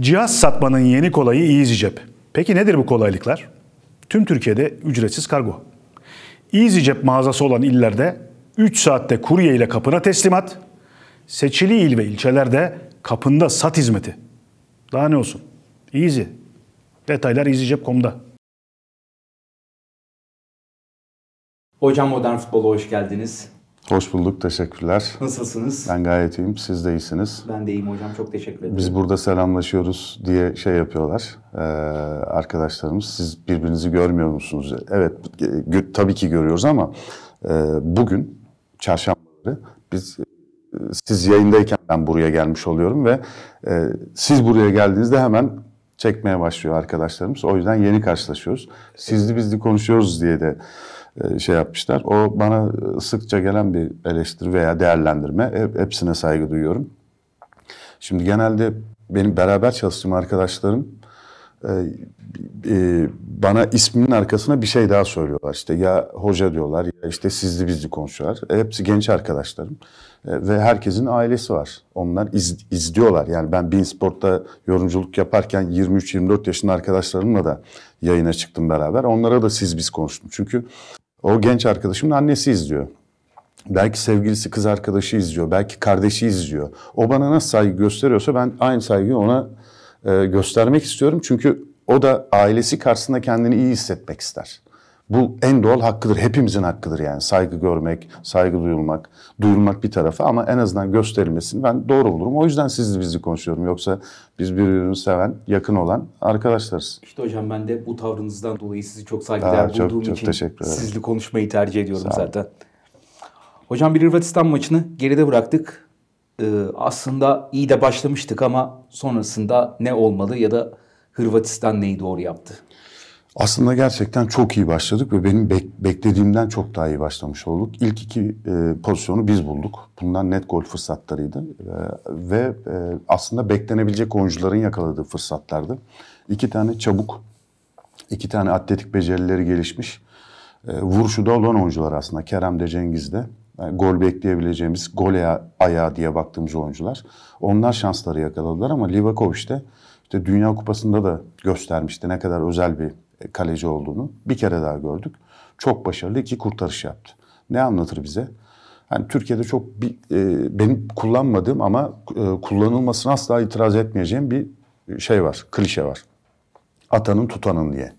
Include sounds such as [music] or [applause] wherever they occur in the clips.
Cihaz satmanın yeni kolayı EasyCep. Peki nedir bu kolaylıklar? Tüm Türkiye'de ücretsiz kargo. EasyCep mağazası olan illerde 3 saatte kurye ile kapına teslimat, seçili il ve ilçelerde kapında sat hizmeti. Daha ne olsun? Easy. Detaylar EasyCep.com'da. Hocam Modern Futbol'a hoş geldiniz. Hoş bulduk, teşekkürler. Nasılsınız? Ben gayet iyiyim, siz de iyisiniz. Ben de iyiyim hocam, çok teşekkür ederim. Biz burada selamlaşıyoruz diye şey yapıyorlar arkadaşlarımız. Siz birbirinizi görmüyor musunuz? Evet, tabii ki görüyoruz ama bugün, çarşambaları, biz siz yayındayken ben buraya gelmiş oluyorum ve siz buraya geldiğinizde hemen çekmeye başlıyor arkadaşlarımız. O yüzden yeni karşılaşıyoruz. Sizli bizli konuşuyoruz diye de e, şey yapmışlar. O bana e, sıkça gelen bir eleştiri veya değerlendirme. E, hepsine saygı duyuyorum. Şimdi genelde benim beraber çalıştığım arkadaşlarım bana isminin arkasına bir şey daha söylüyorlar. İşte ya hoca diyorlar ya işte sizli bizli konuşuyorlar. Hepsi genç arkadaşlarım ve herkesin ailesi var. Onlar iz, izliyorlar. Yani ben Bein Sport'ta yorumculuk yaparken 23-24 yaşında arkadaşlarımla da yayına çıktım beraber. Onlara da siz biz konuştum. Çünkü o genç arkadaşımın annesi izliyor. Belki sevgilisi kız arkadaşı izliyor. Belki kardeşi izliyor. O bana nasıl saygı gösteriyorsa ben aynı saygıyı ona e, göstermek istiyorum. Çünkü o da ailesi karşısında kendini iyi hissetmek ister. Bu en doğal hakkıdır. Hepimizin hakkıdır yani. Saygı görmek, saygı duyulmak, duyulmak bir tarafa ama en azından gösterilmesini ben doğru bulurum. O yüzden sizle bizli konuşuyorum. Yoksa biz birbirini seven, yakın olan arkadaşlarız. İşte hocam ben de bu tavrınızdan dolayı sizi çok saygıdeğer bulduğum çok, çok için teşekkür ederim. sizli konuşmayı tercih ediyorum zaten. Hocam bir Hırvatistan maçını geride bıraktık. Ee, aslında iyi de başlamıştık ama sonrasında ne olmalı ya da Hırvatistan neyi doğru yaptı? Aslında gerçekten çok iyi başladık ve benim beklediğimden çok daha iyi başlamış olduk. İlk iki e, pozisyonu biz bulduk. Bunlar net gol fırsatlarıydı e, ve e, aslında beklenebilecek oyuncuların yakaladığı fırsatlardı. İki tane çabuk, iki tane atletik becerileri gelişmiş, e, vuruşu da olan oyuncular aslında Kerem de Cengiz de. Yani e, gol bekleyebileceğimiz gol ayağı diye baktığımız oyuncular. Onlar şansları yakaladılar ama Livakovic de işte Dünya Kupası'nda da göstermişti ne kadar özel bir kaleci olduğunu bir kere daha gördük. Çok başarılı iki kurtarış yaptı. Ne anlatır bize? Yani Türkiye'de çok bir, e, benim kullanmadığım ama e, kullanılmasına asla itiraz etmeyeceğim bir şey var, klişe var. Atanın tutanın diye.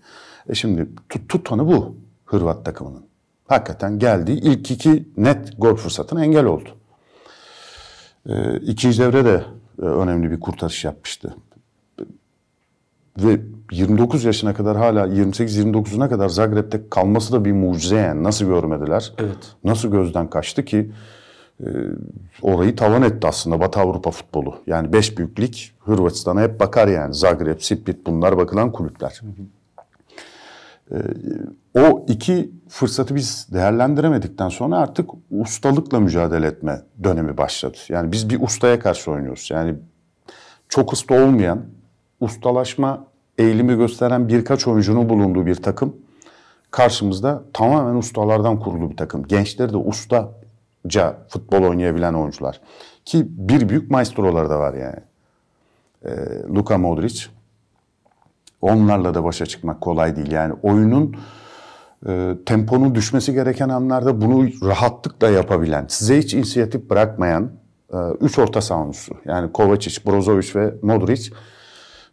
E şimdi tut, tutanı bu Hırvat takımının. Hakikaten geldi ilk iki net gol fırsatına engel oldu. E, ikinci devre de e, önemli bir kurtarış yapmıştı. Ve 29 yaşına kadar hala 28-29'una kadar Zagreb'te kalması da bir mucize yani. Nasıl görmediler? Evet. Nasıl gözden kaçtı ki? E, orayı tavan etti aslında Batı Avrupa futbolu. Yani 5 büyük Hırvatistan'a hep bakar yani. Zagreb, Split. bunlar bakılan kulüpler. E, o iki fırsatı biz değerlendiremedikten sonra artık ustalıkla mücadele etme dönemi başladı. Yani biz bir ustaya karşı oynuyoruz. Yani çok usta olmayan ustalaşma eğilimi gösteren birkaç oyuncunun bulunduğu bir takım. Karşımızda tamamen ustalardan kurulu bir takım. Gençleri de ustaca futbol oynayabilen oyuncular. Ki bir büyük maestroları da var yani. E, Luka Modric. Onlarla da başa çıkmak kolay değil. Yani oyunun e, temponun düşmesi gereken anlarda bunu rahatlıkla yapabilen, size hiç inisiyatif bırakmayan e, üç orta savunucusu. Yani Kovacic, Brozovic ve Modric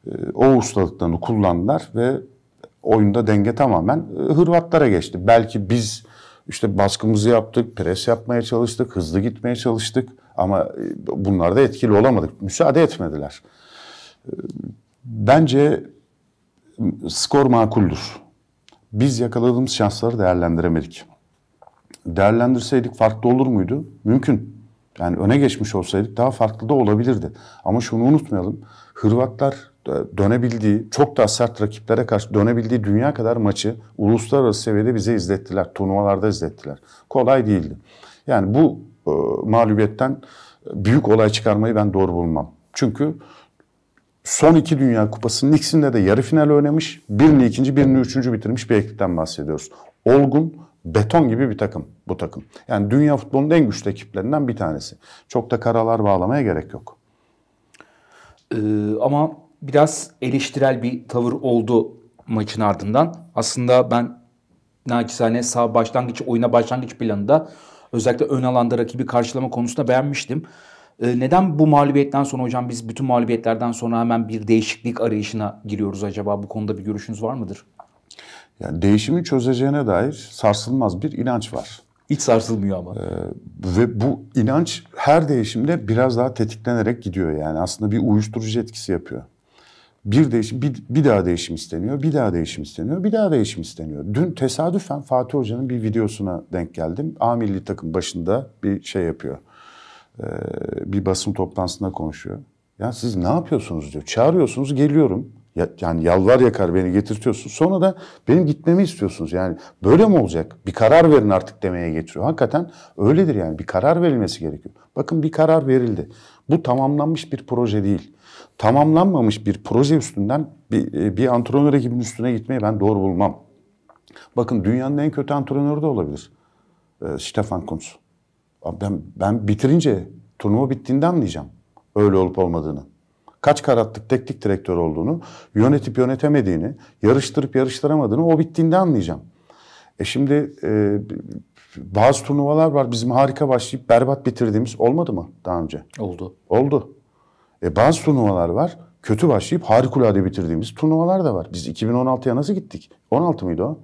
ee, o ustalıklarını kullandılar ve oyunda denge tamamen e, Hırvatlara geçti. Belki biz işte baskımızı yaptık, pres yapmaya çalıştık, hızlı gitmeye çalıştık ama e, bunlarda etkili olamadık. Müsaade etmediler. Ee, bence skor makuldür. Biz yakaladığımız şansları değerlendiremedik. Değerlendirseydik farklı olur muydu? Mümkün. Yani öne geçmiş olsaydık daha farklı da olabilirdi. Ama şunu unutmayalım. Hırvatlar dönebildiği, çok daha sert rakiplere karşı dönebildiği dünya kadar maçı uluslararası seviyede bize izlettiler. Turnuvalarda izlettiler. Kolay değildi. Yani bu e, mağlubiyetten e, büyük olay çıkarmayı ben doğru bulmam. Çünkü son iki Dünya Kupası'nın ikisinde de yarı final oynamış, birini ikinci, birini üçüncü bitirmiş bir ekipten bahsediyoruz. Olgun, beton gibi bir takım bu takım. Yani dünya futbolunun en güçlü ekiplerinden bir tanesi. Çok da karalar bağlamaya gerek yok. Ee, ama biraz eleştirel bir tavır oldu maçın ardından. Aslında ben naçizane sağ başlangıç, oyuna başlangıç planında özellikle ön alanda rakibi karşılama konusunda beğenmiştim. Ee, neden bu mağlubiyetten sonra hocam biz bütün mağlubiyetlerden sonra hemen bir değişiklik arayışına giriyoruz acaba? Bu konuda bir görüşünüz var mıdır? Yani değişimi çözeceğine dair sarsılmaz bir inanç var. Hiç sarsılmıyor ama. Ee, ve bu inanç her değişimde biraz daha tetiklenerek gidiyor yani. Aslında bir uyuşturucu etkisi yapıyor. Bir değişim, bir, bir daha değişim isteniyor, bir daha değişim isteniyor, bir daha değişim isteniyor. Dün tesadüfen Fatih Hoca'nın bir videosuna denk geldim. A milli takım başında bir şey yapıyor. Ee, bir basın toplantısında konuşuyor. Ya siz ne yapıyorsunuz diyor. Çağırıyorsunuz geliyorum. Ya, yani yalvar yakar beni getirtiyorsunuz. Sonra da benim gitmemi istiyorsunuz. Yani böyle mi olacak? Bir karar verin artık demeye getiriyor. Hakikaten öyledir yani. Bir karar verilmesi gerekiyor. Bakın bir karar verildi. Bu tamamlanmış bir proje değil tamamlanmamış bir proje üstünden bir, e, bir antrenör ekibinin üstüne gitmeyi ben doğru bulmam. Bakın dünyanın en kötü antrenörü de olabilir. E, Stefan Kunz. Ben, ben bitirince turnuva bittiğinde anlayacağım. Öyle olup olmadığını. Kaç karattık teknik direktör olduğunu, yönetip yönetemediğini, yarıştırıp yarıştıramadığını o bittiğinde anlayacağım. E şimdi e, bazı turnuvalar var bizim harika başlayıp berbat bitirdiğimiz olmadı mı daha önce? Oldu. Oldu. E bazı turnuvalar var. Kötü başlayıp harikulade bitirdiğimiz turnuvalar da var. Biz 2016'ya nasıl gittik? 16 mıydı o?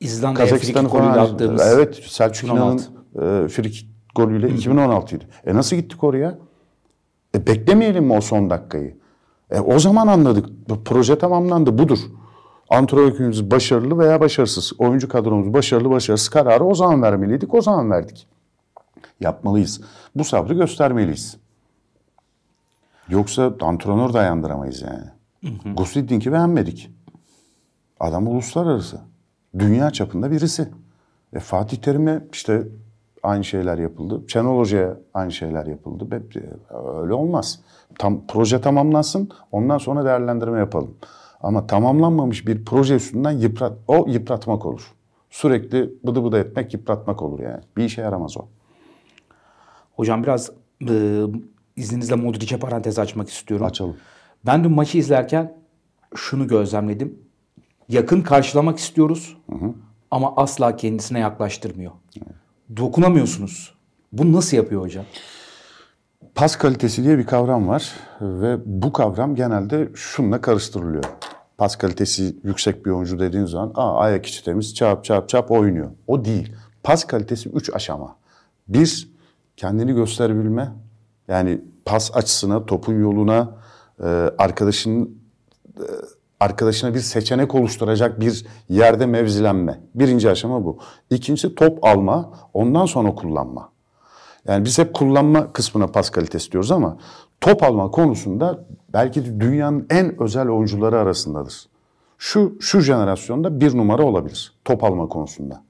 İzlanda'ya Kazakistan'ı golüyle attığımız. Evet Selçuk İnan'ın e, golüyle 2016 E nasıl gittik oraya? E beklemeyelim mi o son dakikayı? E o zaman anladık. Proje tamamlandı budur. Antrenörümüz başarılı veya başarısız. Oyuncu kadromuz başarılı başarısız kararı o zaman vermeliydik. O zaman verdik. Yapmalıyız. Bu sabrı göstermeliyiz. Yoksa antrenör dayandıramayız yani. Guslidink'i beğenmedik. Adam uluslararası. Dünya çapında birisi. E, Fatih Terim'e işte aynı şeyler yapıldı. Şenol Hoca'ya aynı şeyler yapıldı. Öyle olmaz. Tam proje tamamlansın. Ondan sonra değerlendirme yapalım. Ama tamamlanmamış bir proje üstünden yıprat o yıpratmak olur. Sürekli bıdı bıdı etmek yıpratmak olur yani. Bir işe yaramaz o. Hocam biraz e, izninizle Modric'e parantez açmak istiyorum. Açalım. Ben dün maçı izlerken şunu gözlemledim. Yakın karşılamak istiyoruz hı hı. ama asla kendisine yaklaştırmıyor. Hı. Dokunamıyorsunuz. Bu nasıl yapıyor hocam? Pas kalitesi diye bir kavram var ve bu kavram genelde şunla karıştırılıyor. Pas kalitesi yüksek bir oyuncu dediğin zaman Aa, ayak içi temiz çap çap çap oynuyor. O değil. Pas kalitesi 3 aşama. Bir, kendini gösterebilme, yani pas açısına, topun yoluna, e, arkadaşın, e, arkadaşına bir seçenek oluşturacak bir yerde mevzilenme. Birinci aşama bu. İkincisi top alma, ondan sonra kullanma. Yani biz hep kullanma kısmına pas kalitesi diyoruz ama top alma konusunda belki de dünyanın en özel oyuncuları arasındadır. Şu, şu jenerasyonda bir numara olabilir top alma konusunda.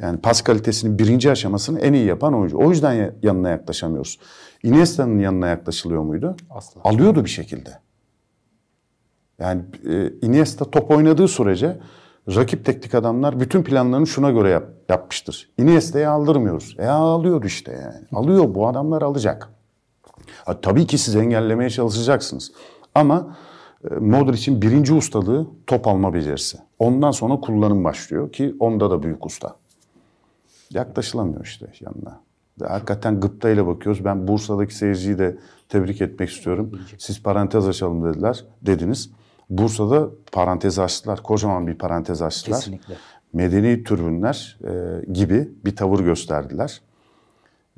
Yani pas kalitesinin birinci aşamasını en iyi yapan oyuncu. O yüzden yanına yaklaşamıyoruz. Iniesta'nın yanına yaklaşılıyor muydu? Asla. Alıyordu bir şekilde. Yani e, Iniesta top oynadığı sürece rakip teknik adamlar bütün planlarını şuna göre yap, yapmıştır. Iniesta'yı aldırmıyoruz. E alıyor işte yani. Alıyor bu adamlar alacak. Ha, tabii ki siz engellemeye çalışacaksınız. Ama e, Modric'in birinci ustalığı top alma becerisi. Ondan sonra kullanım başlıyor ki onda da büyük usta yaklaşılamıyor işte yanına. Hakikaten gıptayla bakıyoruz. Ben Bursa'daki seyirciyi de tebrik etmek istiyorum. Siz parantez açalım dediler, dediniz. Bursa'da parantez açtılar. Kocaman bir parantez açtılar. Kesinlikle. Medeni türbünler e, gibi bir tavır gösterdiler.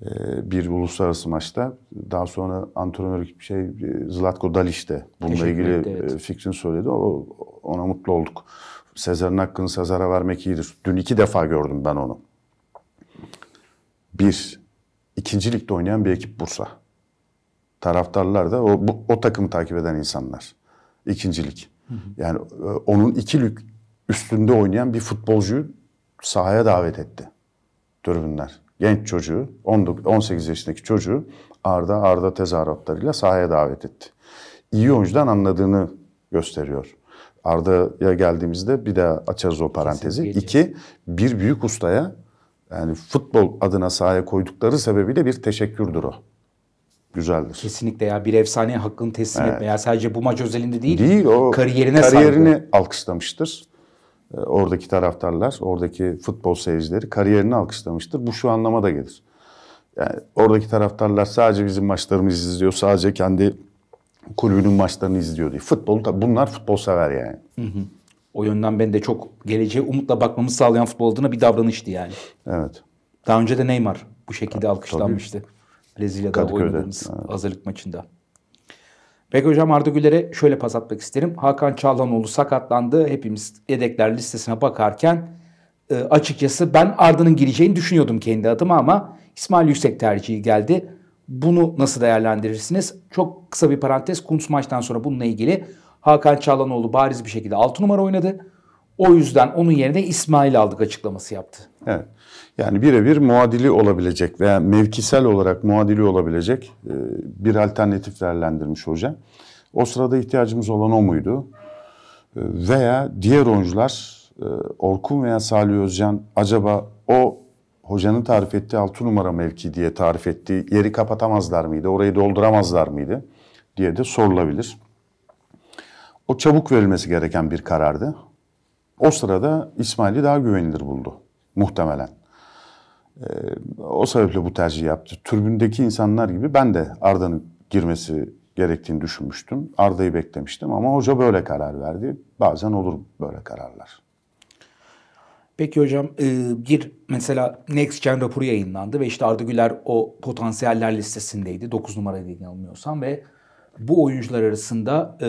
E, bir uluslararası maçta. Daha sonra antrenör şey e, Zlatko Dalic de bununla ilgili evet. E, fikrini söyledi. O, ona mutlu olduk. Sezar'ın hakkını Sezar'a vermek iyidir. Dün iki defa gördüm ben onu bir ikincilikte oynayan bir ekip Bursa. Taraftarlar da o, bu, o takım takip eden insanlar. İkincilik. Hı hı. Yani e, onun ikilik üstünde oynayan bir futbolcuyu sahaya davet etti. Tribünler. Genç çocuğu, 18 yaşındaki çocuğu Arda Arda tezahüratlarıyla sahaya davet etti. İyi oyuncudan anladığını gösteriyor. Arda'ya geldiğimizde bir daha açarız o parantezi. İki, bir büyük ustaya yani futbol adına sahaya koydukları sebebiyle bir teşekkürdür o. Güzeldir. Kesinlikle ya bir efsane hakkını teslim evet. etme. Ya sadece bu maç özelinde değil. Değil o kariyerine kariyerini saygı. alkışlamıştır. Ee, oradaki taraftarlar, oradaki futbol seyircileri kariyerini alkışlamıştır. Bu şu anlama da gelir. Yani oradaki taraftarlar sadece bizim maçlarımızı izliyor, sadece kendi kulübünün maçlarını izliyor diye. Futbol da bunlar futbol sever yani. Hı hı. O yönden ben de çok geleceğe umutla bakmamı sağlayan futbol adına bir davranıştı yani. Evet. Daha önce de Neymar bu şekilde Tabii. alkışlanmıştı. Brezilya'da oynadığımız evet. hazırlık maçında. Peki hocam Arda Güler'e şöyle pas atmak isterim. Hakan Çağlanoğlu sakatlandı. Hepimiz yedekler listesine bakarken e, açıkçası ben Arda'nın gireceğini düşünüyordum kendi adıma ama İsmail Yüksek tercihi geldi. Bunu nasıl değerlendirirsiniz? Çok kısa bir parantez. Kuntz maçtan sonra bununla ilgili Hakan Çağlanoğlu bariz bir şekilde 6 numara oynadı. O yüzden onun yerine İsmail aldık açıklaması yaptı. Evet. Yani birebir muadili olabilecek veya mevkisel olarak muadili olabilecek e, bir alternatif değerlendirmiş hocam. O sırada ihtiyacımız olan o muydu? E, veya diğer oyuncular e, Orkun veya Salih Özcan acaba o hocanın tarif ettiği 6 numara mevki diye tarif ettiği yeri kapatamazlar mıydı? Orayı dolduramazlar mıydı? diye de sorulabilir. O çabuk verilmesi gereken bir karardı. O sırada İsmail'i daha güvenilir buldu muhtemelen. Ee, o sebeple bu tercih yaptı. Türbündeki insanlar gibi ben de Arda'nın girmesi gerektiğini düşünmüştüm. Arda'yı beklemiştim ama hoca böyle karar verdi. Bazen olur böyle kararlar. Peki hocam bir e, mesela Next Gen raporu yayınlandı ve işte Arda Güler o potansiyeller listesindeydi. 9 numaraydı yanılmıyorsam ve bu oyuncular arasında e,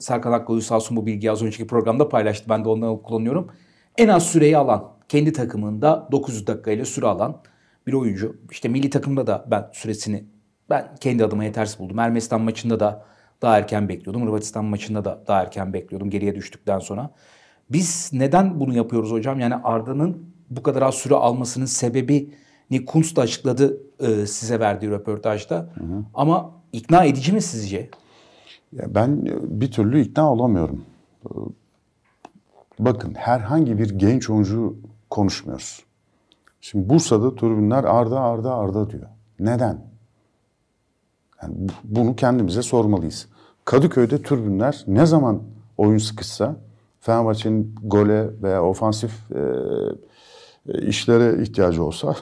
Serkan Akkoğlu, Sasun bu bilgiyi az önceki programda paylaştı. Ben de ondan kullanıyorum. En az süreyi alan, kendi takımında 900 dakikayla süre alan bir oyuncu. İşte milli takımda da ben süresini ben kendi adıma yetersiz buldum. Ermenistan maçında da daha erken bekliyordum. Hırvatistan maçında da daha erken bekliyordum geriye düştükten sonra. Biz neden bunu yapıyoruz hocam? Yani Arda'nın bu kadar az süre almasının sebebi Kunz da açıkladı e, size verdiği röportajda. Hı hı. Ama İkna edici mi sizce? Ya ben bir türlü ikna olamıyorum. Bakın herhangi bir genç oyuncu konuşmuyoruz. Şimdi Bursa'da türbünler Arda Arda Arda diyor. Neden? Yani bunu kendimize sormalıyız. Kadıköy'de türbünler ne zaman oyun sıkışsa Fenerbahçe'nin gole veya ofansif e, e işlere ihtiyacı olsa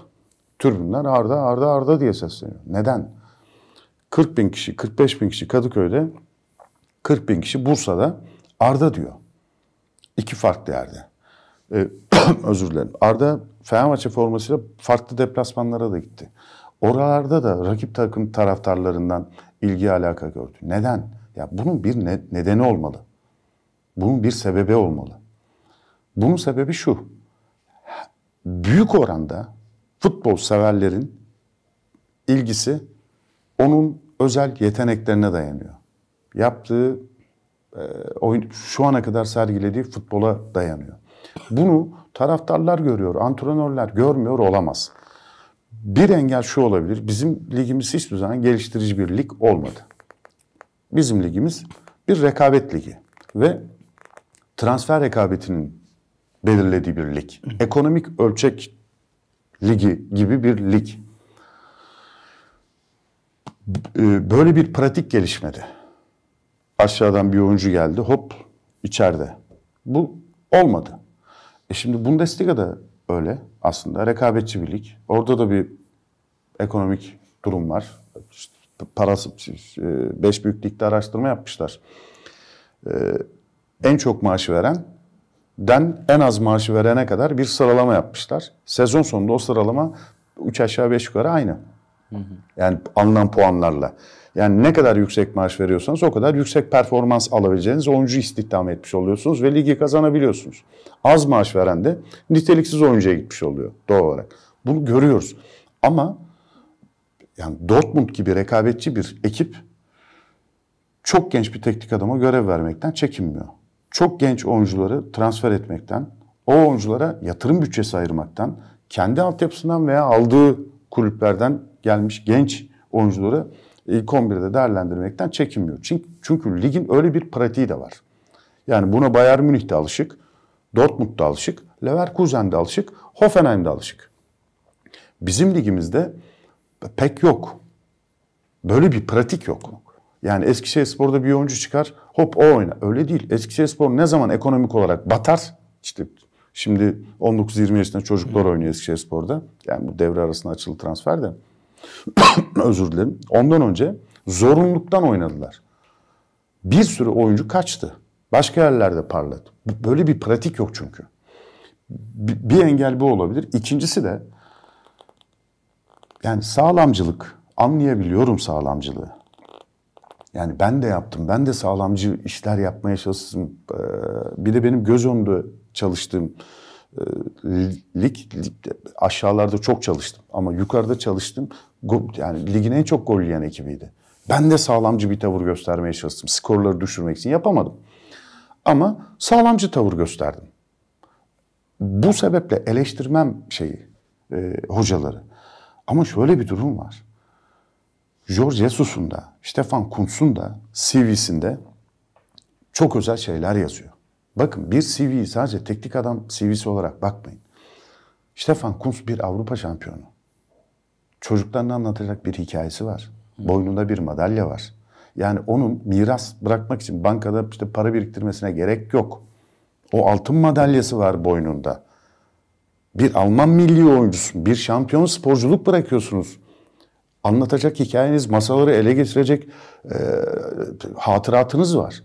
türbünler Arda Arda Arda diye sesleniyor. Neden? 40 bin kişi, 45 bin kişi Kadıköy'de, 40 bin kişi Bursa'da Arda diyor. İki farklı yerde. Ee, [clears throat] özür dilerim. Arda Fenerbahçe formasıyla farklı deplasmanlara da gitti. Oralarda da rakip takım taraftarlarından ilgi alaka gördü. Neden? Ya bunun bir ne, nedeni olmalı. Bunun bir sebebi olmalı. Bunun sebebi şu. Büyük oranda futbol severlerin ilgisi onun özel yeteneklerine dayanıyor. Yaptığı e, şu ana kadar sergilediği futbola dayanıyor. Bunu taraftarlar görüyor, antrenörler görmüyor olamaz. Bir engel şu olabilir. Bizim ligimiz hiçbir zaman geliştirici bir lig olmadı. Bizim ligimiz bir rekabet ligi ve transfer rekabetinin belirlediği bir lig. Ekonomik ölçek ligi gibi bir lig. Ee, böyle bir pratik gelişmedi. Aşağıdan bir oyuncu geldi hop içeride. Bu olmadı. E şimdi da öyle aslında rekabetçi bir lig. Orada da bir ekonomik durum var. İşte parası e, beş büyük araştırma yapmışlar. Ee, en çok maaşı veren den en az maaşı verene kadar bir sıralama yapmışlar. Sezon sonunda o sıralama üç aşağı beş yukarı aynı. Yani alınan puanlarla. Yani ne kadar yüksek maaş veriyorsanız o kadar yüksek performans alabileceğiniz oyuncu istihdam etmiş oluyorsunuz ve ligi kazanabiliyorsunuz. Az maaş veren de niteliksiz oyuncuya gitmiş oluyor doğal olarak. Bunu görüyoruz. Ama yani Dortmund gibi rekabetçi bir ekip çok genç bir teknik adama görev vermekten çekinmiyor. Çok genç oyuncuları transfer etmekten, o oyunculara yatırım bütçesi ayırmaktan, kendi altyapısından veya aldığı kulüplerden gelmiş genç oyuncuları ilk e, 11'de değerlendirmekten çekinmiyor. Çünkü, çünkü ligin öyle bir pratiği de var. Yani buna Bayern Münih de alışık, Dortmund da alışık, Leverkusen de alışık, Hoffenheim de alışık. Bizim ligimizde pek yok. Böyle bir pratik yok. Yani Eskişehirspor'da bir oyuncu çıkar, hop o oyna. Öyle değil. Eskişehirspor ne zaman ekonomik olarak batar, işte şimdi 19-20 yaşında çocuklar oynuyor Eskişehirspor'da. Yani bu devre arasında açılı transfer de. [coughs] Özür dilerim. Ondan önce zorunluluktan oynadılar. Bir sürü oyuncu kaçtı. Başka yerlerde parladı. Böyle bir pratik yok çünkü. Bir engel bu olabilir. İkincisi de yani sağlamcılık. Anlayabiliyorum sağlamcılığı. Yani ben de yaptım. Ben de sağlamcı işler yapmaya çalıştım. Ee, bir de benim göz önünde çalıştığım e, lig, lig aşağılarda çok çalıştım ama yukarıda çalıştım yani ligin en çok gol yiyen ekibiydi. Ben de sağlamcı bir tavır göstermeye çalıştım. Skorları düşürmek için yapamadım. Ama sağlamcı tavır gösterdim. Bu sebeple eleştirmem şeyi, e, hocaları. Ama şöyle bir durum var. George Jesus'un da, Stefan Kuntz'un da CV'sinde çok özel şeyler yazıyor. Bakın bir CV'yi sadece teknik adam CV'si olarak bakmayın. Stefan Kuntz bir Avrupa şampiyonu çocuklarına anlatacak bir hikayesi var. Boynunda bir madalya var. Yani onun miras bırakmak için bankada işte para biriktirmesine gerek yok. O altın madalyası var boynunda. Bir Alman milli oyuncusun, bir şampiyon sporculuk bırakıyorsunuz. Anlatacak hikayeniz, masaları ele geçirecek e, hatıratınız var.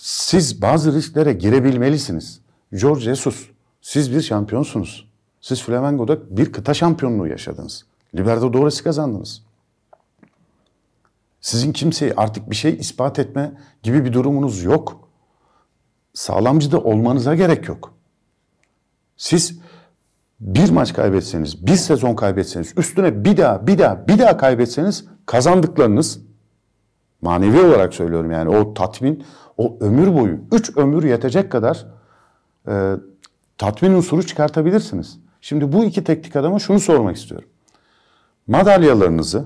Siz bazı risklere girebilmelisiniz. George Jesus, siz bir şampiyonsunuz. Siz Flamengo'da bir kıta şampiyonluğu yaşadınız. Libertadores'i kazandınız. Sizin kimseyi artık bir şey ispat etme gibi bir durumunuz yok. Sağlamcı da olmanıza gerek yok. Siz bir maç kaybetseniz, bir sezon kaybetseniz, üstüne bir daha, bir daha, bir daha kaybetseniz kazandıklarınız manevi olarak söylüyorum yani o tatmin, o ömür boyu, üç ömür yetecek kadar e, tatmin unsuru çıkartabilirsiniz. Şimdi bu iki teknik adama şunu sormak istiyorum madalyalarınızı,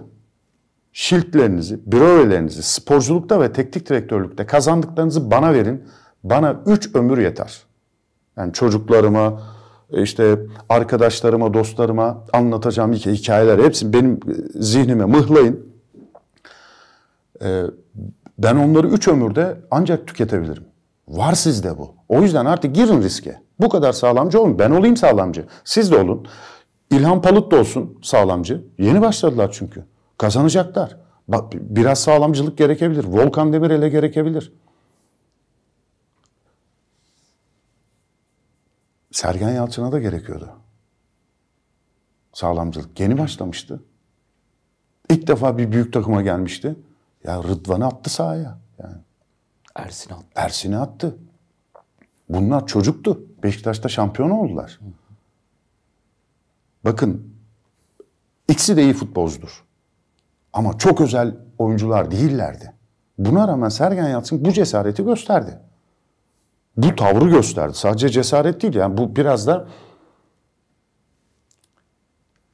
şiltlerinizi, birovelerinizi, sporculukta ve teknik direktörlükte kazandıklarınızı bana verin. Bana üç ömür yeter. Yani çocuklarıma, işte arkadaşlarıma, dostlarıma anlatacağım hikayeler hepsini benim e, zihnime mıhlayın. E, ben onları üç ömürde ancak tüketebilirim. Var sizde bu. O yüzden artık girin riske. Bu kadar sağlamcı olun. Ben olayım sağlamcı. Siz de olun. İlhan Palut da olsun sağlamcı. Yeni başladılar çünkü. Kazanacaklar. Bak biraz sağlamcılık gerekebilir. Volkan Demirel'e gerekebilir. Sergen Yalçın'a da gerekiyordu. Sağlamcılık yeni başlamıştı. İlk defa bir büyük takıma gelmişti. Ya Rıdvan'ı attı sahaya. Yani. Ersin'i attı. Ersin'i attı. Bunlar çocuktu. Beşiktaş'ta şampiyon oldular. Hı. Bakın ikisi de iyi futbolcudur. Ama çok özel oyuncular değillerdi. Buna rağmen Sergen Yalçın bu cesareti gösterdi. Bu tavrı gösterdi. Sadece cesaret değil yani bu biraz da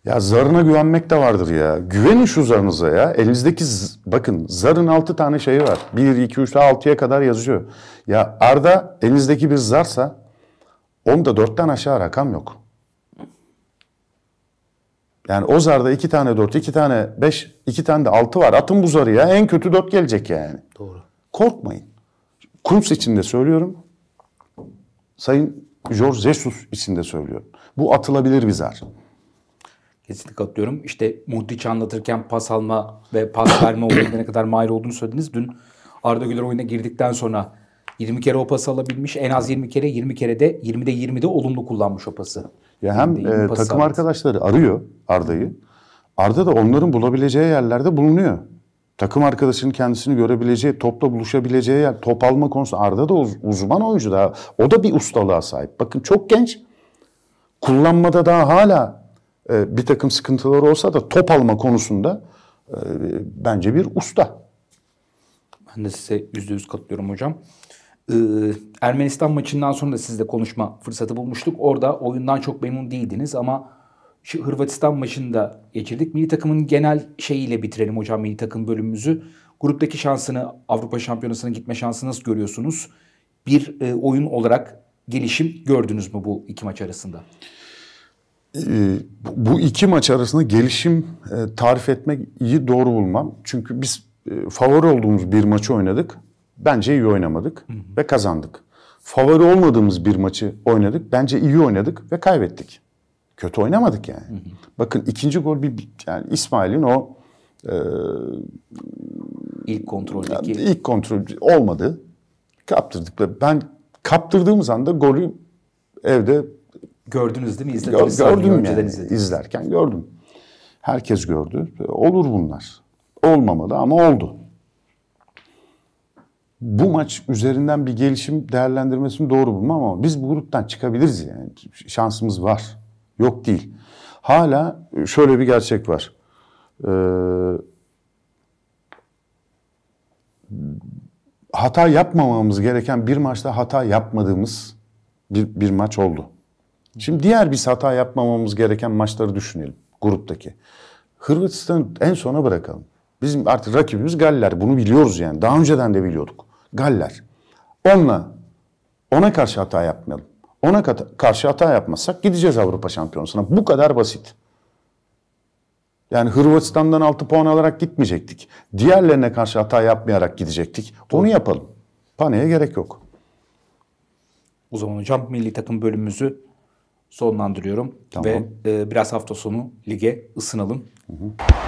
ya zarına güvenmek de vardır ya. Güvenin şu zarınıza ya. Elinizdeki bakın zarın 6 tane şeyi var. 1, 2, 3, 6'ya kadar yazıyor. Ya Arda elinizdeki bir zarsa onda 4'ten aşağı rakam yok. Yani o zarda iki tane dört, iki tane beş, iki tane de altı var. Atın bu zarı ya. En kötü dört gelecek yani. Doğru. Korkmayın. Kums için de söylüyorum. Sayın George Jesus için de söylüyorum. Bu atılabilir bir zar. Kesinlikle katılıyorum. İşte Muhtiç'i anlatırken pas alma ve pas [coughs] verme olayında ne kadar mahir olduğunu söylediniz. Dün Arda Güler oyuna girdikten sonra 20 kere o pası alabilmiş. En az 20 kere, 20 kere de 20'de 20'de olumlu kullanmış o pası. Ya hem e, takım pasat. arkadaşları arıyor Arda'yı. Arda da onların bulabileceği yerlerde bulunuyor. Takım arkadaşının kendisini görebileceği, topla buluşabileceği yer, top alma konusunda Arda da uzman oyuncu daha. O da bir ustalığa sahip. Bakın çok genç. Kullanmada daha hala e, bir takım sıkıntıları olsa da top alma konusunda e, bence bir usta. Ben de size yüzde yüz katılıyorum hocam. Ee, Ermenistan maçından sonra da sizle konuşma fırsatı bulmuştuk. Orada oyundan çok memnun değildiniz ama şu Hırvatistan maçını da geçirdik. Milli takımın genel şeyiyle bitirelim hocam milli takım bölümümüzü. Gruptaki şansını Avrupa Şampiyonası'na gitme şansı nasıl görüyorsunuz? Bir e, oyun olarak gelişim gördünüz mü bu iki maç arasında? Ee, bu iki maç arasında gelişim e, tarif etmek iyi doğru bulmam. Çünkü biz e, favori olduğumuz bir maçı oynadık. Bence iyi oynamadık hı hı. ve kazandık. Favori olmadığımız bir maçı oynadık. Bence iyi oynadık ve kaybettik. Kötü oynamadık yani. Hı hı. Bakın ikinci gol bir yani İsmail'in o e, ilk kontroldeki ilk kontrol olmadı. Kaptırdık. Ben kaptırdığımız anda golü evde gördünüz değil mi? izlediniz? gördüm yani. Izledim. İzlerken gördüm. Herkes gördü. Olur bunlar. Olmamalı ama oldu bu maç üzerinden bir gelişim değerlendirmesini doğru bulmam ama biz bu gruptan çıkabiliriz yani. Şansımız var. Yok değil. Hala e, şöyle bir gerçek var. Ee, hata yapmamamız gereken bir maçta hata yapmadığımız bir, bir maç oldu. Şimdi diğer bir hata yapmamamız gereken maçları düşünelim gruptaki. Hırvatistan'ı en sona bırakalım. Bizim artık rakibimiz Galler. Bunu biliyoruz yani. Daha önceden de biliyorduk. Galler. Onunla ona karşı hata yapmayalım. Ona karşı hata yapmazsak gideceğiz Avrupa Şampiyonası'na. Bu kadar basit. Yani Hırvatistan'dan 6 puan alarak gitmeyecektik. Diğerlerine karşı hata yapmayarak gidecektik. Doğru. Onu yapalım. Paniğe gerek yok. O zaman hocam milli takım bölümümüzü sonlandırıyorum. Tamam. Ve e, biraz hafta sonu lige ısınalım. Hı hı.